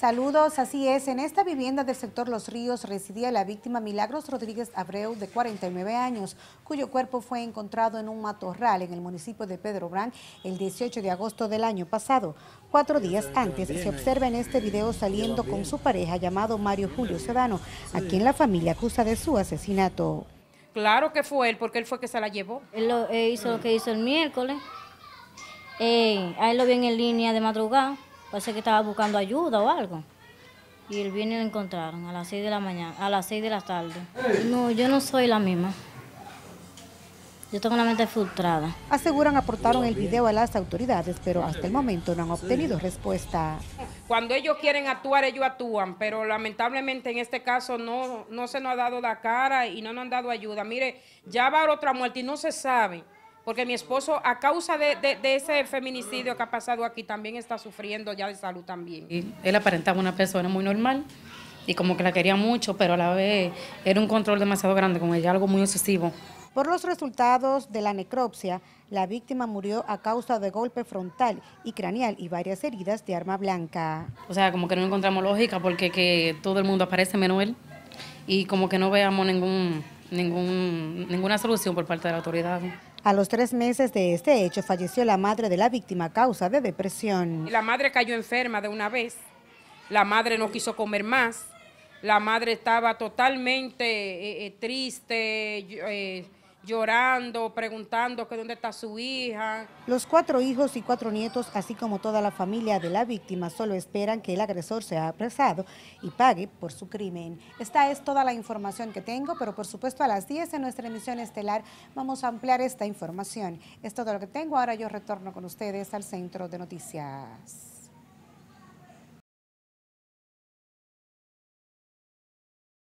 Saludos, así es. En esta vivienda del sector Los Ríos residía la víctima Milagros Rodríguez Abreu, de 49 años, cuyo cuerpo fue encontrado en un matorral en el municipio de Pedro Brán el 18 de agosto del año pasado. Cuatro días antes se observa en este video saliendo con su pareja llamado Mario Julio Sedano, a quien la familia acusa de su asesinato. Claro que fue él, porque él fue que se la llevó. Él eh, hizo lo que hizo el miércoles. Eh, ahí lo vi en línea de madrugada. Parece que estaba buscando ayuda o algo. Y el y lo encontraron a las 6 de la mañana, a las 6 de la tarde. No, yo no soy la misma. Yo tengo la mente frustrada. Aseguran aportaron el video a las autoridades, pero hasta el momento no han obtenido respuesta. Cuando ellos quieren actuar, ellos actúan, pero lamentablemente en este caso no, no se nos ha dado la cara y no nos han dado ayuda. Mire, ya va a haber otra muerte y no se sabe porque mi esposo, a causa de, ese feminicidio que ha pasado aquí, también está sufriendo ya de salud también. él aparentaba una persona muy normal y como que la quería mucho, pero a la vez era un control demasiado grande con ella, algo muy obsesivo. Por los resultados de la necropsia, la víctima murió a causa de golpe frontal y craneal y varias heridas de arma blanca. O sea, como que no encontramos lógica porque que todo el mundo aparece menos él y como que no veamos ningún, ningún, ninguna solución por parte de la autoridad. A los tres meses de este hecho falleció la madre de la víctima a causa de depresión. La madre cayó enferma de una vez, la madre no quiso comer más, la madre estaba totalmente eh, eh, triste, eh, llorando, preguntando que dónde está su hija. Los cuatro hijos y cuatro nietos, así como toda la familia de la víctima, solo esperan que el agresor sea apresado y pague por su crimen. Esta es toda la información que tengo, pero por supuesto a las 10 en nuestra emisión estelar vamos a ampliar esta información. Es todo lo que tengo, ahora yo retorno con ustedes al centro de noticias.